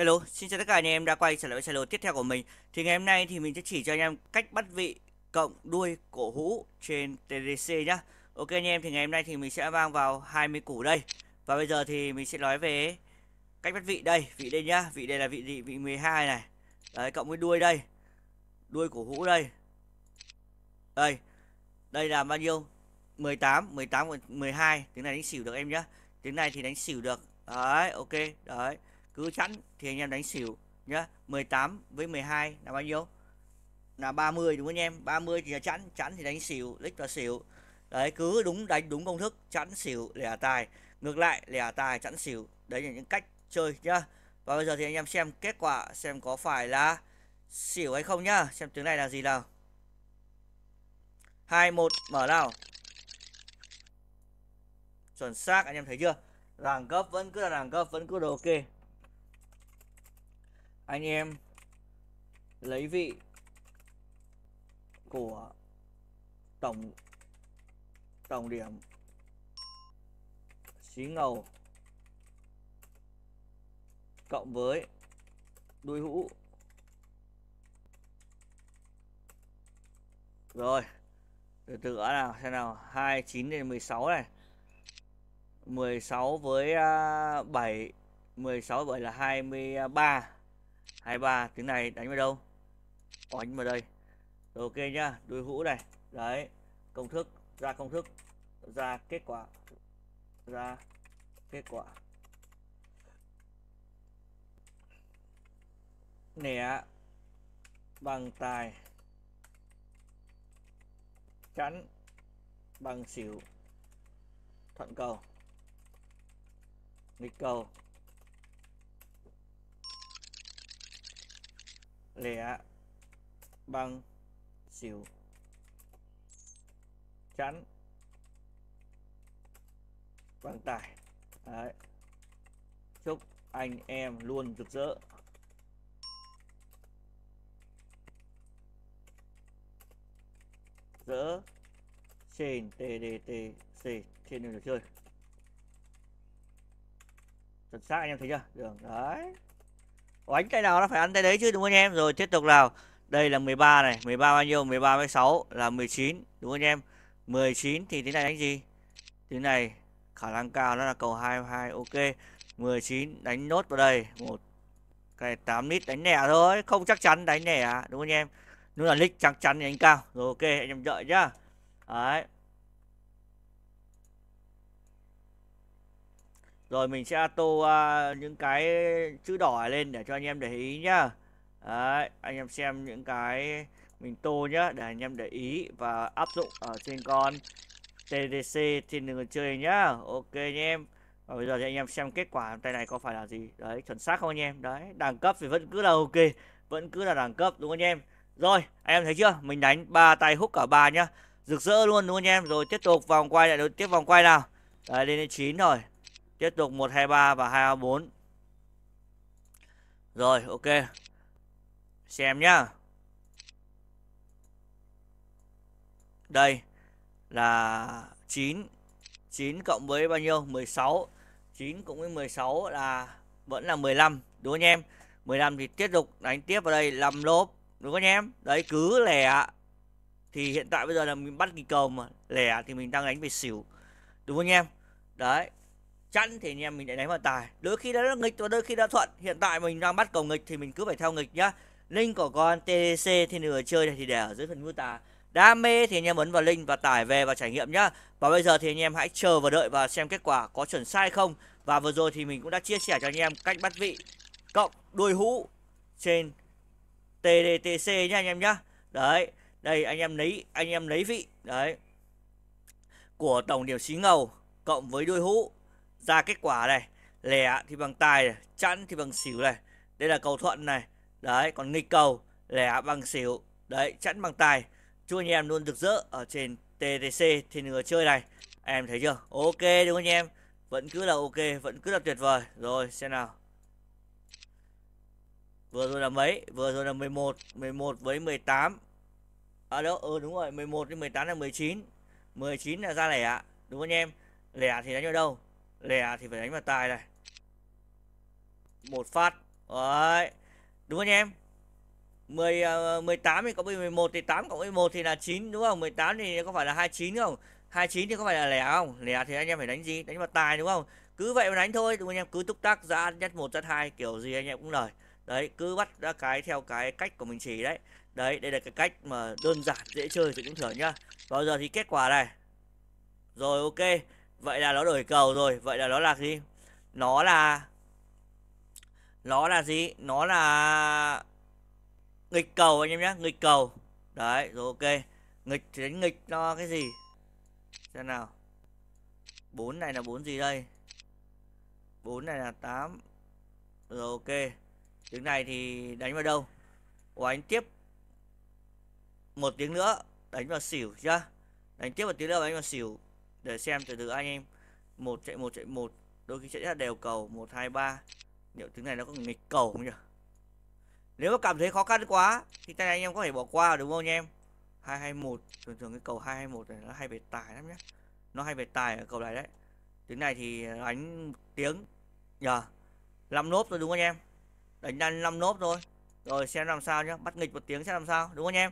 Hello, xin chào tất cả anh em đã quay trở lại với channel tiếp theo của mình Thì ngày hôm nay thì mình sẽ chỉ cho anh em cách bắt vị cộng đuôi cổ hũ trên TDC nhá Ok anh em thì ngày hôm nay thì mình sẽ mang vào 20 củ đây Và bây giờ thì mình sẽ nói về cách bắt vị đây Vị đây nhá, vị đây là vị gì? Vị 12 này Đấy, cộng với đuôi đây Đuôi cổ hũ đây Đây, đây là bao nhiêu? 18, 18, 12 Tiếng này đánh xỉu được em nhá Tiếng này thì đánh xỉu được Đấy, ok, đấy cứ sẵn thì anh em đánh xỉu nhá 18 với 12 là bao nhiêu là 30 đúng không anh em 30 thì là chẵn chẵn thì đánh xỉu lích và xỉu đấy cứ đúng đánh đúng công thức chẵn xỉu lẻ tài ngược lại lẻ tài chẵn xỉu đấy là những cách chơi nhá và bây giờ thì anh em xem kết quả xem có phải là xỉu hay không nhá xem tiếng này là gì nào hai một mở nào chuẩn xác anh em thấy chưa đẳng cấp vẫn cứ là đẳng cấp vẫn cứ là ok anh em lấy vị của tổng tổng điểm xí ngầu cộng với đuôi hũ rồi từ từ đã nào xem nào 29 đến 16 này 16 với 7 16 với 7 là 23 hai ba tiếng này đánh vào đâu đánh vào đây ok nhá đuôi hũ này đấy công thức ra công thức ra kết quả ra kết quả nẻ bằng tài chắn bằng xỉu thuận cầu nghịch cầu lẻ bằng xỉu chắn bằng tải Đấy. chúc anh em luôn rực rỡ rỡ trên tdtc trên đường chơi chuẩn xác anh em thấy chưa đường đấy đánh tay nào nó phải ăn tay đấy chứ đúng không anh em rồi tiếp tục nào đây là 13 này 13 bao nhiêu 13 với 6 là 19 đúng không anh em 19 thì thế này đánh gì thế này khả năng cao nó là cầu 22 ok 19 đánh nốt vào đây một cái 8 lít đánh nẻ thôi không chắc chắn đánh nẻ đúng không anh em nếu là lít chắc chắn thì đánh cao rồi ok anh em đợi nhá đấy rồi mình sẽ tô uh, à, những cái chữ đỏ lên để cho anh em để ý nhá Đấy, anh em xem những cái mình tô nhá để anh em để ý và áp dụng ở trên con TDC thiên đường chơi nhá ok anh em và bây giờ thì anh em xem kết quả tay này có phải là gì đấy chuẩn xác không anh em đấy đẳng cấp thì vẫn cứ là ok vẫn cứ là đẳng cấp đúng không anh em rồi anh em thấy chưa mình đánh ba tay hút cả ba nhá rực rỡ luôn đúng không anh em rồi tiếp tục vòng quay lại tiếp vòng quay nào đấy lên đến chín rồi tiếp tục 123 và 224 rồi ok xem nhá đây là 9 9 cộng với bao nhiêu 16 9 cộng với 16 là vẫn là 15 đúng không anh em 15 thì tiếp tục đánh tiếp vào đây 5 lốp đúng không anh em đấy cứ lẻ thì hiện tại bây giờ là mình bắt kỳ cầu mà lẻ thì mình đang đánh về xỉu đúng không anh em đấy chẵn thì anh em mình lại đánh vào tài đôi khi đó là nghịch và đôi khi đã thuận hiện tại mình đang bắt cầu nghịch thì mình cứ phải theo nghịch nhá link của con TDC thì nửa chơi này thì để ở dưới phần mô tả đam mê thì anh em ấn vào link và tải về và trải nghiệm nhá và bây giờ thì anh em hãy chờ và đợi và xem kết quả có chuẩn sai không và vừa rồi thì mình cũng đã chia sẻ cho anh em cách bắt vị cộng đuôi hũ trên TDTC nhá anh em nhá đấy đây anh em lấy anh em lấy vị đấy của tổng điểm xí ngầu cộng với đuôi hũ ra kết quả này lẻ thì bằng tài này, chẵn thì bằng xỉu này đây là cầu thuận này đấy còn nghịch cầu lẻ bằng xỉu đấy chẵn bằng tài chúc anh em luôn rực rỡ ở trên TTC thì người chơi này em thấy chưa ok đúng không anh em vẫn cứ là ok vẫn cứ là tuyệt vời rồi xem nào vừa rồi là mấy vừa rồi là 11 11 với 18 à đâu ừ đúng rồi 11 đến 18 là 19 19 là ra lẻ đúng không anh em lẻ thì đánh ở đâu lè thì phải đánh vào tài này một phát đấy đúng không anh em 10 uh, 18 thì cộng 11 thì 8 cộng 11 thì là 9 đúng không 18 thì có phải là 29 không 29 thì có phải là lẻ không lẻ thì anh em phải đánh gì đánh vào tài đúng không cứ vậy mà đánh thôi đúng không anh em cứ túc tác ra nhất một rất hai kiểu gì anh em cũng lời đấy cứ bắt ra cái theo cái cách của mình chỉ đấy đấy đây là cái cách mà đơn giản dễ chơi thì cũng thưởng nhá bao giờ thì kết quả này rồi ok vậy là nó đổi cầu rồi vậy là nó là gì nó là nó là gì nó là nghịch cầu anh em nhé nghịch cầu đấy rồi ok nghịch thì đánh nghịch nó cái gì xem nào bốn này là bốn gì đây bốn này là tám rồi ok tiếng này thì đánh vào đâu oánh tiếp một tiếng nữa đánh vào xỉu chưa đánh tiếp một tiếng nữa đánh vào xỉu để xem từ từ anh em một chạy một chạy một đôi khi chạy rất đều cầu một hai ba liệu thứ này nó có nghịch cầu không nhỉ nếu mà cảm thấy khó khăn quá thì tay anh em có thể bỏ qua đúng không anh em Hai hai một thường thường cái cầu hai 221 này nó hay về tài lắm nhé nó hay về tài ở cầu này đấy tiếng này thì đánh tiếng nhờ yeah. nốt rồi đúng không anh em đánh nhanh 5 nốt thôi rồi xem làm sao nhá bắt nghịch một tiếng xem làm sao đúng không anh em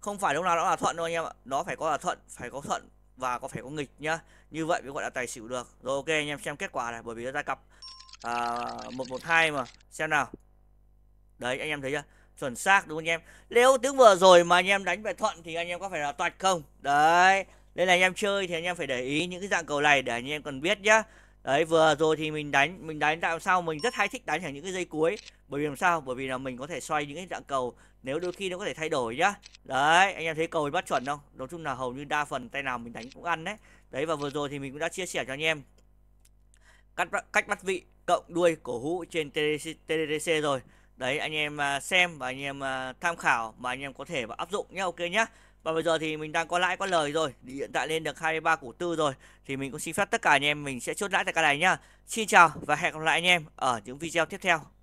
không phải lúc nào nó là thuận đâu anh em ạ nó phải có là thuận phải có thuận và có phải có nghịch nhá như vậy mới gọi là tài xỉu được rồi ok anh em xem kết quả này bởi vì nó ra cặp à, một một hai mà xem nào đấy anh em thấy chưa chuẩn xác đúng không anh em nếu tiếng vừa rồi mà anh em đánh về thuận thì anh em có phải là toạch không đấy nên là anh em chơi thì anh em phải để ý những cái dạng cầu này để anh em cần biết nhá đấy vừa rồi thì mình đánh mình đánh tại sao mình rất hay thích đánh ở những cái dây cuối bởi vì làm sao bởi vì là mình có thể xoay những cái dạng cầu nếu đôi khi nó có thể thay đổi nhá đấy anh em thấy cầu bắt chuẩn không nói chung là hầu như đa phần tay nào mình đánh cũng ăn đấy đấy và vừa rồi thì mình cũng đã chia sẻ cho anh em cách cách bắt vị cộng đuôi cổ hũ trên TDC, TDC rồi đấy anh em à, xem và anh em à, tham khảo mà anh em có thể và áp dụng nhé ok nhé và bây giờ thì mình đang có lãi có lời rồi thì hiện tại lên được 23 củ tư rồi thì mình cũng xin phép tất cả anh em mình sẽ chốt lãi tại cái này nhá xin chào và hẹn gặp lại anh em ở những video tiếp theo